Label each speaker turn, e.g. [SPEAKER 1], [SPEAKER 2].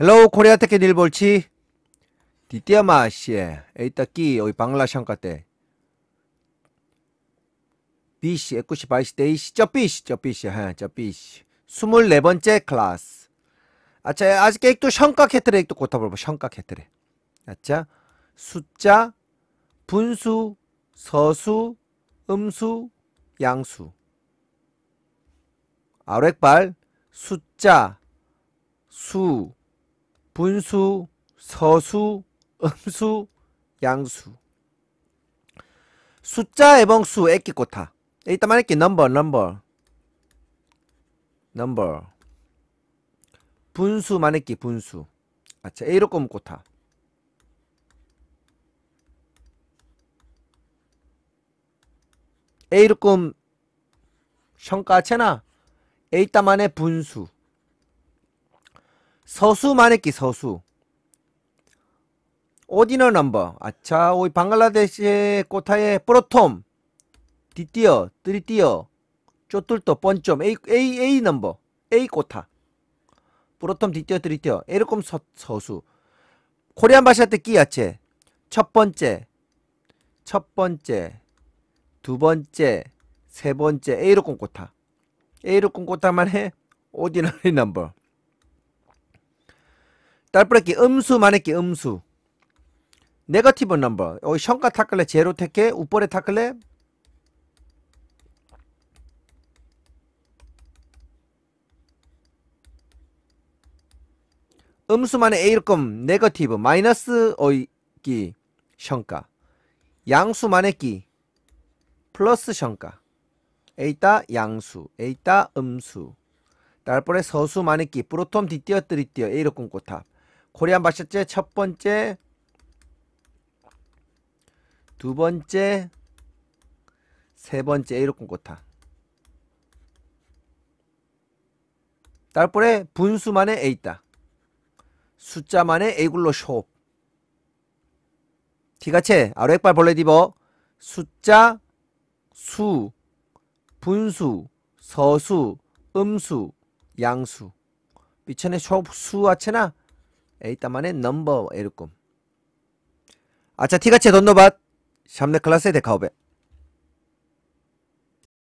[SPEAKER 1] 헬로우 코리아 테켄 일볼치 디띠아마 씨에 에이따 끼 어이 방라 샹카 때 B씨 에쿠시 바이시 데이시 저 B씨 저 B씨 하저 B씨 스물네 번째 클래스 아차 아직 액도 샹카 캐트레 액도 고타볼보 샹카 캐트레 아차 숫자 분수 서수 음수 양수 아랫발 숫자 수 분수, 서수, 음수, 양수 숫자 예봉 수 액기 꼬타 이따만 했기 넘버 넘버 넘버 분수 만했기 분수 아차 A로 꼬면 꼬타 A로 꼬면 성가체나 에이 따만의 분수 서수 마네기 서수 오디너 넘버 아차 오이 방글라데시의 꼬타의 프로톰 디띠어 뜨리띠어 쪼뚤또 번점 에이 에이 넘버 에이 꼬타 프로톰 디띠어 뜨리띠어 에르콤 서, 서수 코리안 바샤트 끼야체 첫 번째 첫 번째 두 번째 세 번째 에이로 꿈꼬타 이로콤꼬타만해 오디너리 넘버 딸브레끼 음수 마네끼 음수 네거티브 넘버 어, 션가 타클레 제로 택해 우퍼레 타클레 음수만의 A일검 네거티브 마이너스 어이기 션가 양수만의 끼 플러스 션가 에이따 양수 에이따 음수 딸벌의 서수만의 끼 프로톰 디띠어 뜨리띠어 A일검 꽃탑 코리안 바샤째첫 번째, 두 번째, 세 번째 에이로콘 꼬타. 딸볼에 분수만에 A 있다. 숫자만에에이굴로 숍. 기가체 아로액발 벌레 디버 숫자 수 분수 서수 음수 양수 미천의 숍수와체나 에이따만의 넘버 에르꿈 아차 티가체 돈노밭 샴네 클라스의 데카오베